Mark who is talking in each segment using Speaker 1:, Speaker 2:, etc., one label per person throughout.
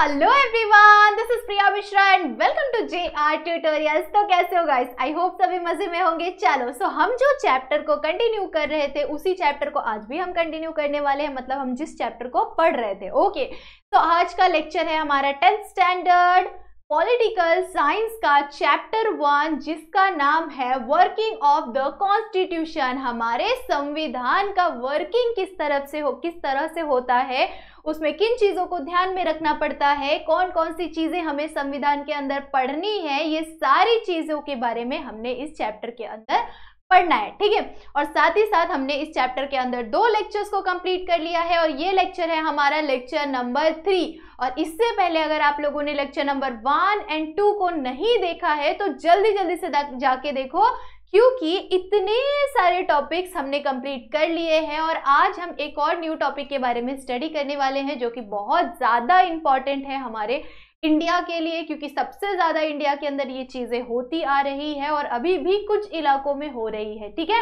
Speaker 1: Hello everyone this is Priya Mishra and welcome to J R tutorials तो कैसे हो guys I hope सभी मजे में होंगे चलो सो so हम जो चैप्टर को कंटिन्यू कर रहे थे उसी चैप्टर को आज भी हम कंटिन्यू करने वाले हैं मतलब हम जिस चैप्टर को पढ़ रहे थे ओके okay, तो so आज का लेक्चर है हमारा टेंथ स्टैंडर्ड पॉलिटिकल साइंस का चैप्टर वन जिसका नाम है वर्किंग ऑफ द कॉन्स्टिट्यूशन हमारे संविधान का वर्किंग किस तरफ से हो किस तरह से होता है उसमें किन चीज़ों को ध्यान में रखना पड़ता है कौन कौन सी चीज़ें हमें संविधान के अंदर पढ़नी है ये सारी चीज़ों के बारे में हमने इस चैप्टर के अंदर पढ़ना है ठीक है और साथ ही साथ हमने इस चैप्टर के अंदर दो लेक्चर्स को कंप्लीट कर लिया है और ये लेक्चर है हमारा लेक्चर नंबर थ्री और इससे पहले अगर आप लोगों ने lecture number one and two को नहीं देखा है तो जल्दी जल्दी से जाके देखो क्योंकि इतने सारे टॉपिक्स हमने कंप्लीट कर लिए हैं और आज हम एक और न्यू टॉपिक के बारे में स्टडी करने वाले हैं जो कि बहुत ज़्यादा इम्पॉर्टेंट है हमारे इंडिया के लिए क्योंकि सबसे ज़्यादा इंडिया के अंदर ये चीज़ें होती आ रही है और अभी भी कुछ इलाकों में हो रही है ठीक है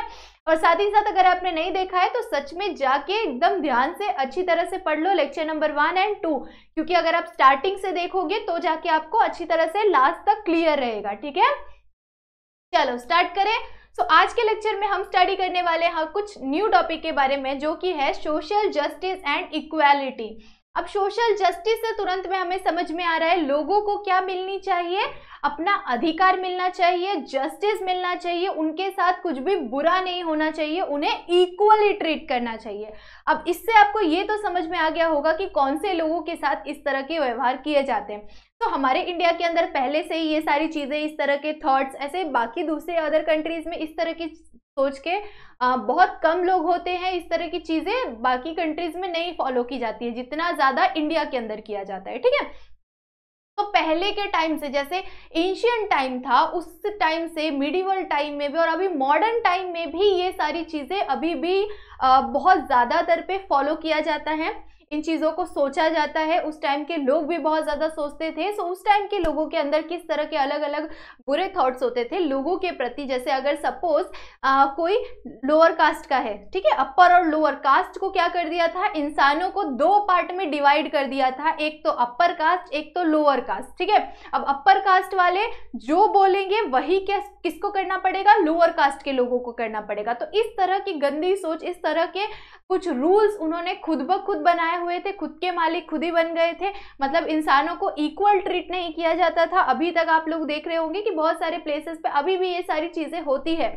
Speaker 1: और साथ ही साथ अगर आपने नहीं देखा है तो सच में जाके एकदम ध्यान से अच्छी तरह से पढ़ लो lecture number one and two क्योंकि अगर आप स्टार्टिंग से देखोगे तो जाके आपको अच्छी तरह से लास्ट तक क्लियर रहेगा ठीक है चलो स्टार्ट करें सो so, आज के लेक्चर में हम स्टडी करने वाले हैं कुछ न्यू टॉपिक के बारे में जो कि है सोशल जस्टिस एंड इक्वालिटी अब सोशल जस्टिस से तुरंत में हमें समझ में आ रहा है लोगों को क्या मिलनी चाहिए अपना अधिकार मिलना चाहिए जस्टिस मिलना चाहिए उनके साथ कुछ भी बुरा नहीं होना चाहिए उन्हें इक्वली ट्रीट करना चाहिए अब इससे आपको ये तो समझ में आ गया होगा कि कौन से लोगों के साथ इस तरह के व्यवहार किए जाते हैं तो हमारे इंडिया के अंदर पहले से ही ये सारी चीज़ें इस तरह के थॉट्स ऐसे बाकी दूसरे अदर कंट्रीज में इस तरह की सोच के आ, बहुत कम लोग होते हैं इस तरह की चीज़ें बाकी कंट्रीज में नहीं फॉलो की जाती है जितना ज़्यादा इंडिया के अंदर किया जाता है ठीक है तो पहले के टाइम से जैसे एंशियन टाइम था उस टाइम से मिडिवल टाइम में भी और अभी मॉडर्न टाइम में भी ये सारी चीज़ें अभी भी आ, बहुत ज़्यादातर पे फॉलो किया जाता है इन चीज़ों को सोचा जाता है उस टाइम के लोग भी बहुत ज़्यादा सोचते थे सो उस टाइम के लोगों के अंदर किस तरह के अलग अलग बुरे थाट्स होते थे लोगों के प्रति जैसे अगर सपोज कोई लोअर कास्ट का है ठीक है अपर और लोअर कास्ट को क्या कर दिया था इंसानों को दो पार्ट में डिवाइड कर दिया था एक तो अपर कास्ट एक तो लोअर कास्ट ठीक है अब अपर कास्ट वाले जो बोलेंगे वही क्या किसको करना पड़ेगा लोअर कास्ट के लोगों को करना पड़ेगा तो इस तरह की गंदी सोच इस तरह के कुछ रूल्स उन्होंने खुद ब खुद बनाए हुए थे खुद के मालिक खुद ही बन गए थे मतलब इंसानों को इक्वल ट्रीट नहीं किया जाता था अभी तक आप लोग देख रहे होंगे कि बहुत सारे प्लेसेस पे अभी भी ये सारी चीज़ें होती है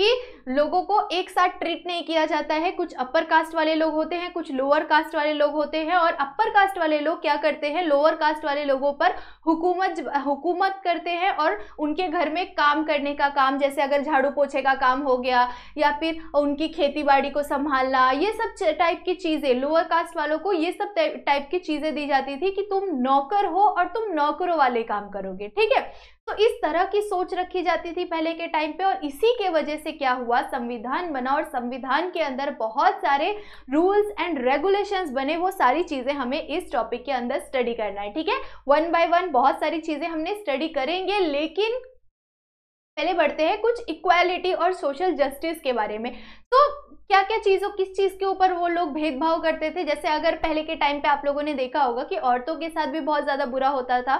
Speaker 1: कि लोगों को एक साथ ट्रीट नहीं किया जाता है कुछ अपर कास्ट वाले लोग होते हैं कुछ लोअर कास्ट वाले लोग होते हैं और अपर कास्ट वाले लोग क्या करते हैं लोअर कास्ट वाले लोगों पर हुकूमत हुकूमत करते हैं और उनके घर में काम करने का काम जैसे अगर झाड़ू पोछे का काम हो गया या फिर उनकी खेती बाड़ी को संभालना ये सब टाइप की चीज़ें लोअर कास्ट वालों को ये सब टाइप की चीज़ें दी जाती थी कि तुम नौकर हो और तुम नौकरों वाले काम करोगे ठीक है तो इस तरह की सोच रखी जाती थी पहले के टाइम पे और इसी के वजह से क्या हुआ संविधान बना और संविधान के अंदर बहुत सारे रूल्स एंड रेगुलेशंस बने वो सारी चीज़ें हमें इस टॉपिक के अंदर स्टडी करना है ठीक है वन बाय वन बहुत सारी चीज़ें हमने स्टडी करेंगे लेकिन पहले बढ़ते हैं कुछ इक्वालिटी और सोशल जस्टिस के बारे में तो क्या क्या चीज़ों किस चीज़ के ऊपर वो लोग भेदभाव करते थे जैसे अगर पहले के टाइम पे आप लोगों ने देखा होगा कि औरतों के साथ भी बहुत ज़्यादा बुरा होता था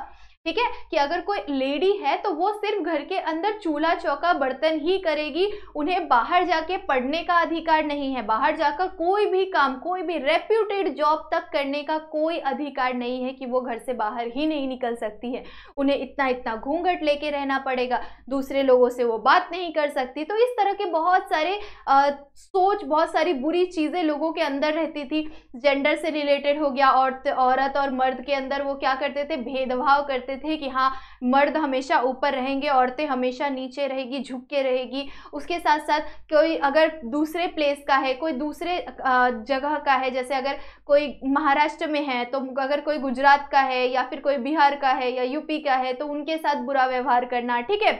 Speaker 1: ठीक है कि अगर कोई लेडी है तो वो सिर्फ घर के अंदर चूल्हा चौका बर्तन ही करेगी उन्हें बाहर जाके पढ़ने का अधिकार नहीं है बाहर जाकर कोई भी काम कोई भी रेप्यूटेड जॉब तक करने का कोई अधिकार नहीं है कि वो घर से बाहर ही नहीं निकल सकती है उन्हें इतना इतना घूंघट लेके रहना पड़ेगा दूसरे लोगों से वो बात नहीं कर सकती तो इस तरह के बहुत सारे आ, सोच बहुत सारी बुरी चीज़ें लोगों के अंदर रहती थी जेंडर से रिलेटेड हो गया औरत औरत और मर्द के अंदर वो क्या करते थे भेदभाव करते सोचते थे कि हाँ मर्द हमेशा ऊपर रहेंगे औरतें हमेशा नीचे रहेगी झुक के रहेगी उसके साथ साथ कोई अगर दूसरे प्लेस का है कोई दूसरे जगह का है जैसे अगर कोई महाराष्ट्र में है तो अगर कोई गुजरात का है या फिर कोई बिहार का है या यूपी का है तो उनके साथ बुरा व्यवहार करना ठीक है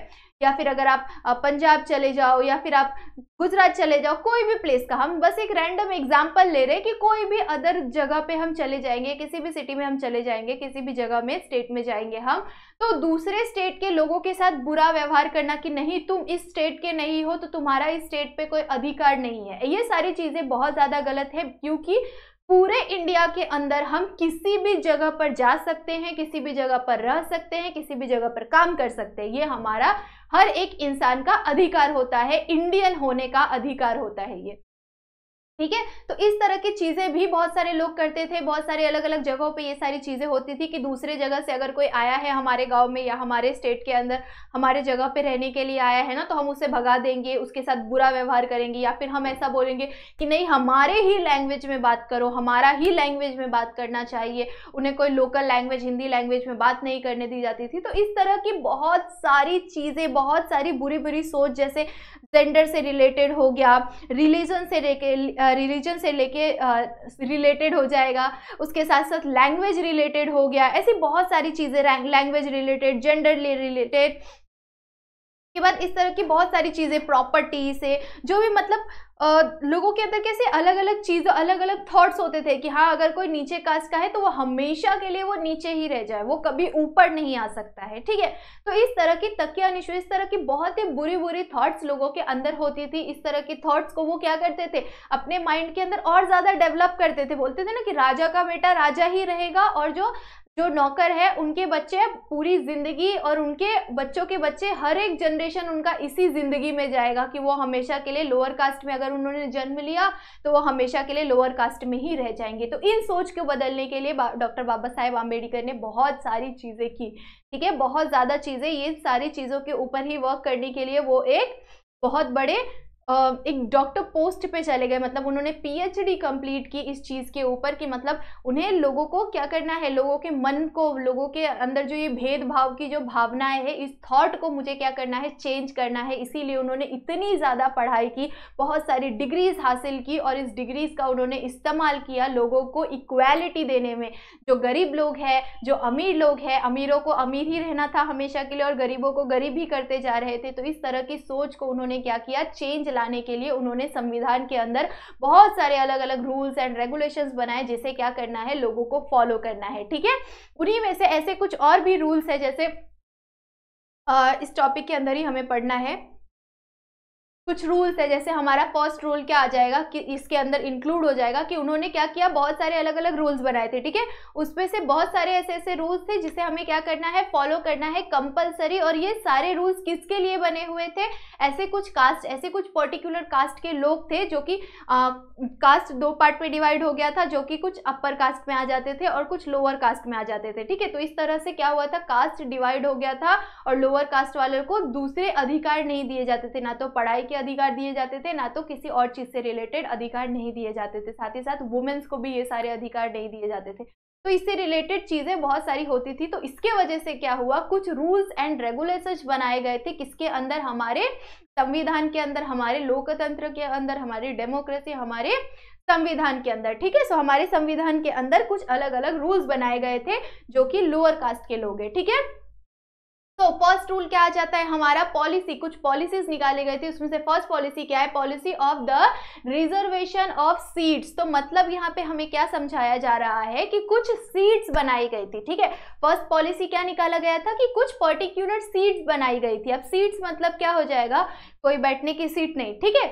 Speaker 1: या फिर अगर आप पंजाब चले जाओ या फिर आप गुजरात चले जाओ कोई भी प्लेस का हम बस एक रैंडम एग्जाम्पल ले रहे हैं कि कोई भी अदर जगह पे हम चले जाएंगे किसी भी सिटी में हम चले जाएंगे किसी भी जगह में स्टेट में जाएंगे हम तो दूसरे स्टेट के लोगों के साथ बुरा व्यवहार करना कि नहीं तुम इस स्टेट के नहीं हो तो तुम्हारा इस स्टेट पर कोई अधिकार नहीं है ये सारी चीज़ें बहुत ज़्यादा गलत है क्योंकि पूरे इंडिया के अंदर हम किसी भी जगह पर जा सकते हैं किसी भी जगह पर रह सकते हैं किसी भी जगह पर काम कर सकते हैं ये हमारा हर एक इंसान का अधिकार होता है इंडियन होने का अधिकार होता है ये ठीक है तो इस तरह की चीज़ें भी बहुत सारे लोग करते थे बहुत सारे अलग अलग जगहों पे ये सारी चीज़ें होती थी कि दूसरे जगह से अगर कोई आया है हमारे गांव में या हमारे स्टेट के अंदर हमारे जगह पे रहने के लिए आया है ना तो हम उसे भगा देंगे उसके साथ बुरा व्यवहार करेंगे या फिर हम ऐसा बोलेंगे कि नहीं हमारे ही लैंग्वेज में बात करो हमारा ही लैंग्वेज में बात करना चाहिए उन्हें कोई लोकल लैंग्वेज हिंदी लैंग्वेज में बात नहीं करने दी जाती थी तो इस तरह की बहुत सारी चीज़ें बहुत सारी बुरी बुरी सोच जैसे जेंडर से रिलेटेड हो गया रिलीजन से रिलीजन से लेके रिलेटेड हो जाएगा उसके साथ साथ लैंग्वेज रिलेटेड हो गया ऐसी बहुत सारी चीज़ें लैंग्वेज रिलेटेड जेंडर रिलेटेड के बाद इस तरह की बहुत सारी चीज़ें प्रॉपर्टी से जो भी मतलब आ, लोगों के अंदर कैसे अलग अलग चीज़ अलग अलग थॉट्स होते थे कि हाँ अगर कोई नीचे कास्ट का है तो वो हमेशा के लिए वो नीचे ही रह जाए वो कभी ऊपर नहीं आ सकता है ठीक है तो इस तरह की तकिया निशु इस तरह की बहुत ही बुरी बुरी थॉट्स लोगों के अंदर होती थी इस तरह की थॉट्स को वो क्या करते थे अपने माइंड के अंदर और ज़्यादा डेवलप करते थे बोलते थे ना कि राजा का बेटा राजा ही रहेगा और जो जो नौकर है उनके बच्चे पूरी ज़िंदगी और उनके बच्चों के बच्चे हर एक जनरेशन उनका इसी ज़िंदगी में जाएगा कि वो हमेशा के लिए लोअर कास्ट में अगर उन्होंने जन्म लिया तो वो हमेशा के लिए लोअर कास्ट में ही रह जाएंगे तो इन सोच को बदलने के लिए डॉक्टर बाबा साहेब आम्बेडकर ने बहुत सारी चीज़ें की ठीक है बहुत ज़्यादा चीज़ें ये सारी चीज़ों के ऊपर ही वर्क करने के लिए वो एक बहुत बड़े एक डॉक्टर पोस्ट पे चले गए मतलब उन्होंने पीएचडी कंप्लीट की इस चीज़ के ऊपर कि मतलब उन्हें लोगों को क्या करना है लोगों के मन को लोगों के अंदर जो ये भेदभाव की जो भावनाएं है इस थॉट को मुझे क्या करना है चेंज करना है इसीलिए उन्होंने इतनी ज़्यादा पढ़ाई की बहुत सारी डिग्रीज हासिल की और इस डिग्रीज़ का उन्होंने इस्तेमाल किया लोगों को इक्वेलिटी देने में जो गरीब लोग हैं जो अमीर लोग हैं अमीरों को अमीर ही रहना था हमेशा के लिए और गरीबों को गरीब ही करते जा रहे थे तो इस तरह की सोच को उन्होंने क्या किया चेंज चलाने के लिए उन्होंने संविधान के अंदर बहुत सारे अलग अलग रूल्स एंड रेगुलेशंस बनाए जिसे क्या करना है लोगों को फॉलो करना है ठीक है उन्हीं में से ऐसे कुछ और भी रूल्स है जैसे आ, इस टॉपिक के अंदर ही हमें पढ़ना है कुछ रूल्स है जैसे हमारा फर्स्ट रूल क्या आ जाएगा कि इसके अंदर इंक्लूड हो जाएगा कि उन्होंने क्या किया बहुत सारे अलग अलग रूल्स बनाए थे ठीक है उसमें से बहुत सारे ऐसे ऐसे रूल्स थे जिसे हमें क्या करना है फॉलो करना है कंपलसरी और ये सारे रूल्स किसके लिए बने हुए थे ऐसे कुछ कास्ट ऐसे कुछ पर्टिकुलर कास्ट के लोग थे जो कि कास्ट दो पार्ट में डिवाइड हो गया था जो कि कुछ अपर कास्ट में आ जाते थे और कुछ लोअर कास्ट में आ जाते थे ठीक है तो इस तरह से क्या हुआ था कास्ट डिवाइड हो गया था और लोअर कास्ट वालों को दूसरे अधिकार नहीं दिए जाते थे ना तो पढ़ाई के अधिकार दिए जाते थे ना तो किसी और चीज़ से रिलेटेड अधिकार नहीं दिए जाते थे साथ ही साथ वुमेन्स को भी ये सारे अधिकार नहीं दिए जाते थे तो इससे रिलेटेड चीज़ें बहुत सारी होती थी तो इसके वजह से क्या हुआ कुछ रूल्स एंड रेगुलेशंस बनाए गए थे किसके अंदर हमारे संविधान के अंदर हमारे लोकतंत्र के अंदर हमारी डेमोक्रेसी हमारे संविधान के अंदर ठीक है सो हमारे संविधान के अंदर कुछ अलग अलग रूल्स बनाए गए थे जो कि लोअर कास्ट के लोग हैं ठीक है थीके? तो फर्स्ट रूल क्या आ जाता है हमारा पॉलिसी कुछ पॉलिसीज निकाले गए थे उसमें से फर्स्ट पॉलिसी क्या है policy of the reservation of seats तो मतलब यहाँ पे हमें क्या समझाया जा रहा है कि कुछ सीट्स बनाई गई थी ठीक है फर्स्ट पॉलिसी क्या निकाला गया था कि कुछ पर्टिक्यूलर सीट्स बनाई गई थी अब सीट्स मतलब क्या हो जाएगा कोई बैठने की सीट नहीं ठीक है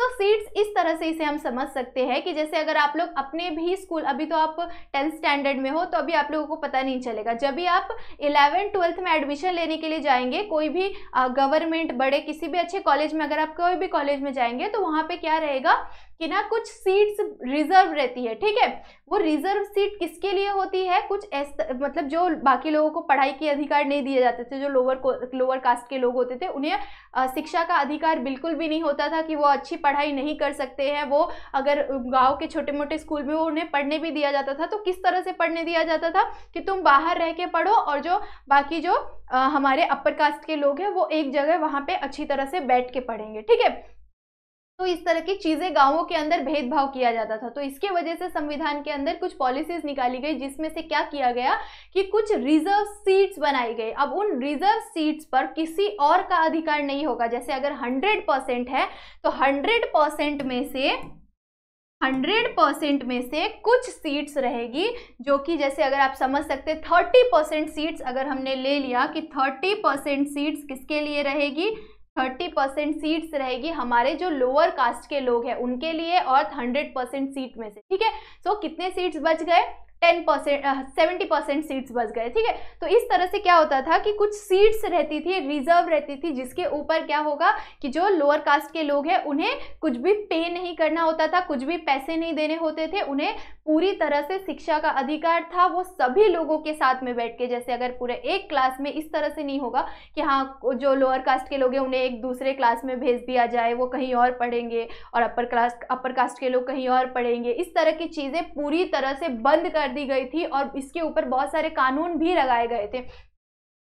Speaker 1: तो सीट्स इस तरह से इसे हम समझ सकते हैं कि जैसे अगर आप लोग अपने भी स्कूल अभी तो आप टेंथ स्टैंडर्ड में हो तो अभी आप लोगों को पता नहीं चलेगा जब भी आप इलेवेंथ ट्वेल्थ में एडमिशन लेने के लिए जाएंगे कोई भी गवर्नमेंट बड़े किसी भी अच्छे कॉलेज में अगर आप कोई भी कॉलेज में जाएंगे तो वहाँ पर क्या रहेगा कि ना कुछ सीट्स रिजर्व रहती है ठीक है वो रिजर्व सीट किसके लिए होती है कुछ ऐसा मतलब जो बाकी लोगों को पढ़ाई के अधिकार नहीं दिए जाते थे जो लोअर लोअर कास्ट के लोग होते थे उन्हें शिक्षा का अधिकार बिल्कुल भी नहीं होता था कि वो अच्छी पढ़ाई नहीं कर सकते हैं वो अगर गाँव के छोटे मोटे स्कूल में वो उन्हें पढ़ने भी दिया जाता था तो किस तरह से पढ़ने दिया जाता था कि तुम बाहर रह के पढ़ो और जो बाकी जो आ, हमारे अपर कास्ट के लोग हैं वो एक जगह वहाँ पर अच्छी तरह से बैठ के पढ़ेंगे ठीक है तो इस तरह की चीज़ें गांवों के अंदर भेदभाव किया जाता था तो इसके वजह से संविधान के अंदर कुछ पॉलिसीज निकाली गई जिसमें से क्या किया गया कि कुछ रिजर्व सीट्स बनाई गई अब उन रिजर्व सीट्स पर किसी और का अधिकार नहीं होगा जैसे अगर हंड्रेड परसेंट है तो हंड्रेड परसेंट में से हंड्रेड परसेंट में से कुछ सीट्स रहेगी जो कि जैसे अगर आप समझ सकते थर्टी परसेंट सीट्स अगर हमने ले लिया कि थर्टी परसेंट सीट्स किसके लिए रहेगी थर्टी परसेंट सीट्स रहेगी हमारे जो लोअर कास्ट के लोग हैं उनके लिए और हंड्रेड परसेंट सीट में से ठीक है सो कितने सीट्स बच गए ten percent seventy percent seats बच गए ठीक है तो इस तरह से क्या होता था कि कुछ सीट्स रहती थी रिजर्व रहती थी जिसके ऊपर क्या होगा कि जो लोअर कास्ट के लोग हैं उन्हें कुछ भी पे नहीं करना होता था कुछ भी पैसे नहीं देने होते थे उन्हें पूरी तरह से शिक्षा का अधिकार था वो सभी लोगों के साथ में बैठ के जैसे अगर पूरे एक क्लास में इस तरह से नहीं होगा कि हाँ जो लोअर कास्ट के लोग हैं उन्हें एक दूसरे क्लास में भेज दिया जाए वो कहीं और पढ़ेंगे और अपर क्लास अपर कास्ट के लोग कहीं और पढ़ेंगे इस तरह की चीज़ें पूरी तरह से बंद कर कर दी गई थी और इसके ऊपर बहुत सारे कानून भी लगाए गए थे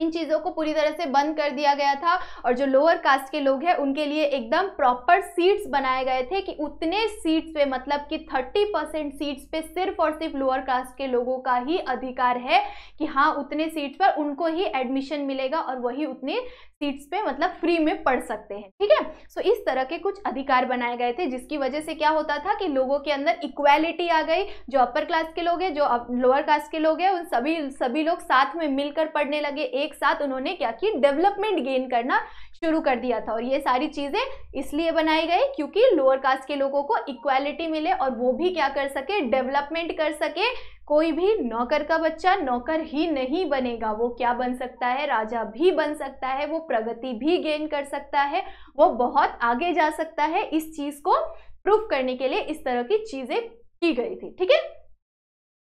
Speaker 1: इन चीज़ों को पूरी तरह से बंद कर दिया गया था और जो लोअर कास्ट के लोग हैं उनके लिए एकदम प्रॉपर सीट्स बनाए गए थे कि उतने सीट्स पे मतलब कि 30 परसेंट सीट्स पे सिर्फ और सिर्फ लोअर कास्ट के लोगों का ही अधिकार है कि हाँ उतने सीट्स पर उनको ही एडमिशन मिलेगा और वही उतने सीट्स पे मतलब फ्री में पढ़ सकते हैं ठीक है सो so, इस तरह के कुछ अधिकार बनाए गए थे जिसकी वजह से क्या होता था कि लोगों के अंदर इक्वालिटी आ गई जो अपर क्लास के लोग हैं जो लोअर कास्ट के लोग हैं उन सभी सभी लोग साथ में मिलकर पढ़ने लगे एक एक साथ उन्होंने क्या की डेवलपमेंट गेन करना शुरू कर दिया था और ये सारी चीज़ें इसलिए बनाई गई क्योंकि लोअर कास्ट के लोगों को इक्वालिटी मिले और वो भी क्या कर सके डेवलपमेंट कर सके कोई भी नौकर का बच्चा नौकर ही नहीं बनेगा वो क्या बन सकता है राजा भी बन सकता है वो प्रगति भी गेन कर सकता है वो बहुत आगे जा सकता है इस चीज़ को प्रूफ करने के लिए इस तरह की चीज़ें की गई थी ठीक है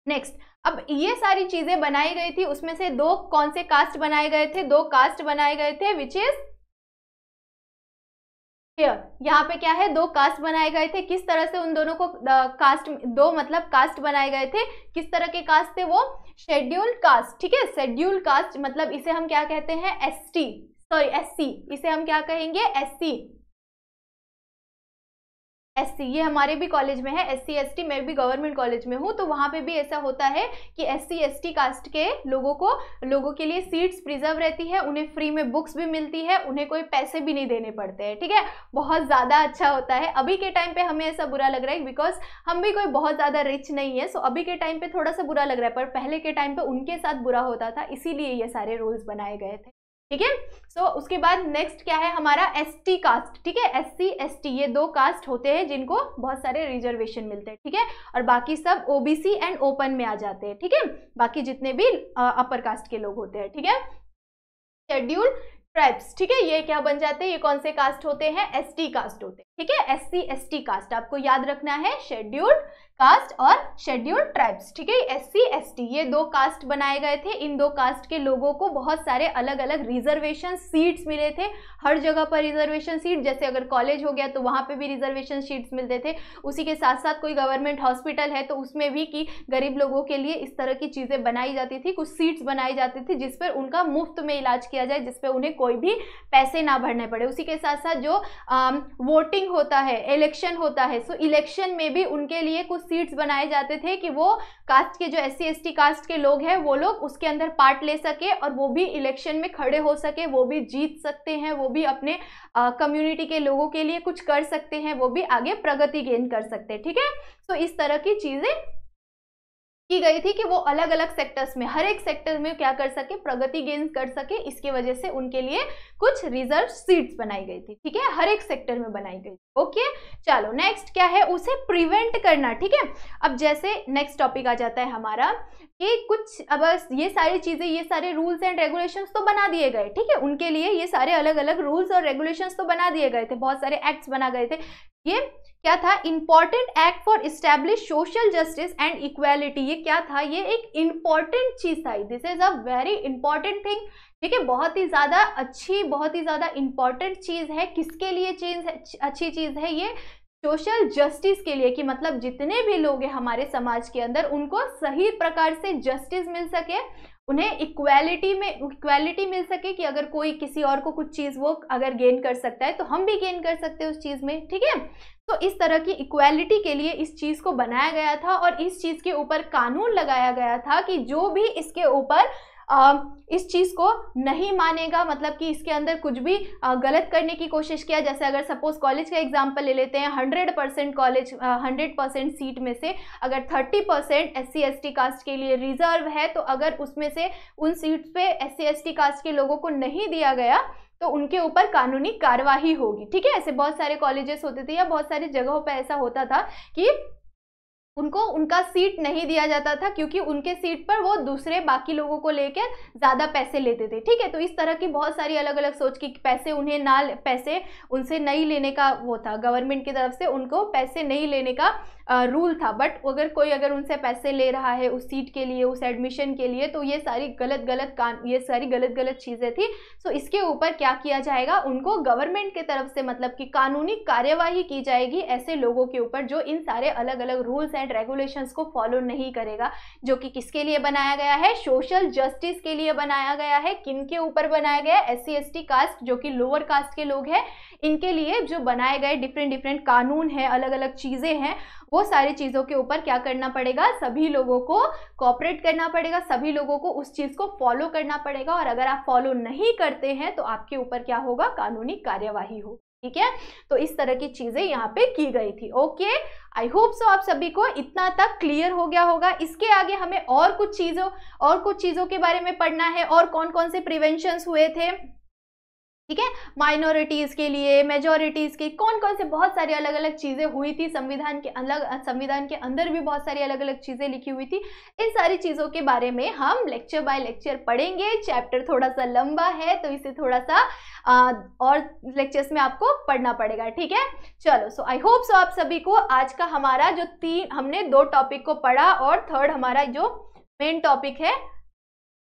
Speaker 1: नेक्स्ट अब ये सारी चीज़ें बनाई गई थी उसमें से दो कौन से कास्ट बनाए गए थे दो कास्ट बनाए गए थे विच इज यहाँ पे क्या है दो कास्ट बनाए गए थे किस तरह से उन दोनों को कास्ट दो मतलब कास्ट बनाए गए थे किस तरह के कास्ट थे वो शेड्यूल्ड कास्ट ठीक है शेड्यूल्ड कास्ट मतलब इसे हम क्या कहते हैं एस सॉरी एस इसे हम क्या कहेंगे एस एससी ये हमारे भी कॉलेज में है एससी एसटी मैं भी गवर्नमेंट कॉलेज में हूँ तो वहाँ पे भी ऐसा होता है कि एससी एसटी कास्ट के लोगों को लोगों के लिए सीट्स प्रिजर्व रहती है उन्हें फ्री में बुक्स भी मिलती है उन्हें कोई पैसे भी नहीं देने पड़ते हैं ठीक है बहुत ज़्यादा अच्छा होता है अभी के टाइम पर हमें ऐसा बुरा लग रहा है बिकॉज हम भी कोई बहुत ज़्यादा रिच नहीं है सो अभी के टाइम पर थोड़ा सा बुरा लग रहा है पर पहले के टाइम पर उनके साथ बुरा होता था इसीलिए ये सारे रूल्स बनाए गए थे ठीक है सो उसके बाद नेक्स्ट क्या है हमारा एस टी कास्ट ठीक है एस सी एस टी ये दो कास्ट होते हैं जिनको बहुत सारे रिजर्वेशन मिलते हैं ठीक है और बाकी सब O B C and open में आ जाते हैं ठीक है बाकी जितने भी अपर कास्ट के लोग होते हैं ठीक है शेड्यूल ट्राइब्स ठीक है ये क्या बन जाते हैं ये कौन से कास्ट होते हैं एसटी कास्ट होते हैं ठीक है एससी एसटी कास्ट आपको याद रखना है शेड्यूल्ड कास्ट और शेड्यूल ट्राइब्स ठीक है एस सी एस टी ये दो कास्ट बनाए गए थे इन दो कास्ट के लोगों को बहुत सारे अलग अलग रिजर्वेशन सीट्स मिले थे हर जगह पर रिजर्वेशन सीट जैसे अगर कॉलेज हो गया तो वहाँ पे भी रिजर्वेशन सीट्स मिलते थे उसी के साथ साथ कोई गवर्नमेंट हॉस्पिटल है तो उसमें भी कि गरीब लोगों के लिए इस तरह की चीज़ें बनाई जाती थी कुछ सीट्स बनाई जाती थी जिस पर उनका मुफ्त में इलाज किया जाए जिस पर उन्हें कोई भी पैसे ना भरने पड़े उसी के साथ साथ जो वोटिंग होता है इलेक्शन होता है सो इलेक्शन में भी उनके लिए कुछ सीट्स बनाए जाते थे कि वो कास्ट के जो एस सी कास्ट के लोग हैं वो लोग उसके अंदर पार्ट ले सके और वो भी इलेक्शन में खड़े हो सके वो भी जीत सकते हैं वो भी अपने कम्युनिटी के लोगों के लिए कुछ कर सकते हैं वो भी आगे प्रगति गेन कर सकते हैं ठीक है सो तो इस तरह की चीज़ें की गई थी कि वो अलग अलग सेक्टर्स में हर एक सेक्टर में क्या कर सके प्रगति गेन कर सके इसके वजह से उनके लिए कुछ रिजर्व सीट्स बनाई गई थी ठीक है हर एक सेक्टर में बनाई गई ओके चलो नेक्स्ट क्या है उसे प्रिवेंट करना ठीक है अब जैसे नेक्स्ट टॉपिक आ जाता है हमारा कि कुछ अब ये सारी चीज़ें ये सारे रूल्स एंड रेगुलेशंस तो बना दिए गए ठीक है उनके लिए ये सारे अलग अलग रूल्स और रेगुलेशंस तो बना दिए गए थे बहुत सारे एक्ट्स बना गए थे ये क्या था important act for establish social justice and equality ये क्या था ये एक इम्पॉर्टेंट चीज था this is a very important thing ठीक है बहुत ही ज़्यादा अच्छी बहुत ही ज़्यादा इंपॉर्टेंट चीज़ है किसके लिए चीज अच्छी चीज़ है ये सोशल जस्टिस के लिए कि मतलब जितने भी लोग हैं हमारे समाज के अंदर उनको सही प्रकार से जस्टिस मिल सके उन्हें इक्वालिटी में इक्वालिटी मिल सके कि अगर कोई किसी और को कुछ चीज़ वो अगर गेन कर सकता है तो हम भी गेन कर सकते हैं उस चीज़ में ठीक है तो इस तरह की इक्वालिटी के लिए इस चीज़ को बनाया गया था और इस चीज़ के ऊपर कानून लगाया गया था कि जो भी इसके ऊपर इस चीज़ को नहीं मानेगा मतलब कि इसके अंदर कुछ भी गलत करने की कोशिश किया जैसे अगर सपोज कॉलेज का एग्जाम्पल ले लेते हैं hundred percent college hundred percent seat में से अगर thirty percent S C caste के लिए रिजर्व है तो अगर उसमें से उन सीट्स पे एस सी कास्ट के लोगों को नहीं दिया गया तो उनके ऊपर कानूनी कार्यवाही होगी ठीक है ऐसे बहुत सारे कॉलेजेस होते थे या बहुत सारी जगहों पर ऐसा होता था कि उनको उनका सीट नहीं दिया जाता था क्योंकि उनके सीट पर वो दूसरे बाकी लोगों को लेकर ज़्यादा पैसे लेते थे ठीक है तो इस तरह की बहुत सारी अलग अलग सोच की पैसे उन्हें ना पैसे उनसे नहीं लेने का वो था गवर्नमेंट की तरफ से उनको पैसे नहीं लेने का रूल था बट अगर कोई अगर उनसे पैसे ले रहा है उस सीट के लिए उस एडमिशन के लिए तो ये सारी गलत गलत काम ये सारी गलत गलत चीज़ें थी सो so, इसके ऊपर क्या किया जाएगा उनको गवर्नमेंट की तरफ से मतलब कि कानूनी कार्यवाही की जाएगी ऐसे लोगों के ऊपर जो इन सारे अलग अलग रूल्स एंड रेगुलेशंस को फॉलो नहीं करेगा जो कि किसके लिए बनाया गया है सोशल जस्टिस के लिए बनाया गया है किन के ऊपर बनाया गया है एस सी कास्ट जो कि लोअर कास्ट के लोग हैं इनके लिए जो बनाए गए डिफरेंट डिफरेंट कानून हैं अलग अलग चीज़ें हैं वो सारी चीज़ों के ऊपर क्या करना पड़ेगा सभी लोगों को कॉपरेट करना पड़ेगा सभी लोगों को उस चीज़ को फॉलो करना पड़ेगा और अगर आप फॉलो नहीं करते हैं तो आपके ऊपर क्या होगा कानूनी कार्यवाही हो ठीक है तो इस तरह की चीजें यहाँ पे की गई थी ओके आई होप सो आप सभी को इतना तक क्लियर हो गया होगा इसके आगे हमें और कुछ चीजों और कुछ चीजों के बारे में पढ़ना है और कौन कौन से प्रिवेंशन हुए थे ठीक है माइनॉरिटीज़ के लिए मेजोरिटीज़ के कौन कौन से बहुत सारी अलग अलग चीज़ें हुई थी संविधान के अलग संविधान के अंदर भी बहुत सारी अलग अलग चीज़ें लिखी हुई थी इन सारी चीज़ों के बारे में हम लेक्चर बाय लेक्चर पढ़ेंगे चैप्टर थोड़ा सा लंबा है तो इसे थोड़ा सा आ, और लेक्चर्स में आपको पढ़ना पड़ेगा ठीक है चलो सो आई होप सो आप सभी को आज का हमारा जो तीन हमने दो टॉपिक को पढ़ा और थर्ड हमारा जो मेन टॉपिक है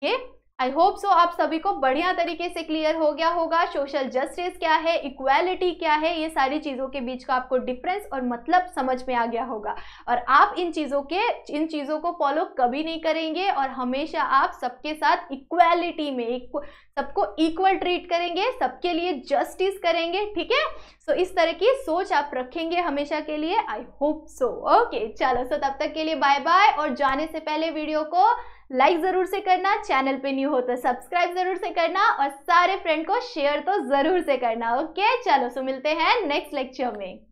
Speaker 1: ये आई होप सो आप सभी को बढ़िया तरीके से क्लियर हो गया होगा सोशल जस्टिस क्या है इक्वालिटी क्या है ये सारी चीज़ों के बीच का आपको डिफरेंस और मतलब समझ में आ गया होगा और आप इन चीज़ों के इन चीज़ों को फॉलो कभी नहीं करेंगे और हमेशा आप सबके साथ इक्वालिटी में एक, सबको इक्वल ट्रीट करेंगे सबके लिए जस्टिस करेंगे ठीक है सो इस तरह की सोच आप रखेंगे हमेशा के लिए आई होप सो ओके चलो सो तब तक के लिए बाय बाय और जाने से पहले वीडियो को लाइक ज़रूर से करना चैनल पे न्यू हो तो सब्सक्राइब ज़रूर से करना और सारे फ्रेंड को शेयर तो ज़रूर से करना ओके चलो सो मिलते हैं नेक्स्ट लेक्चर में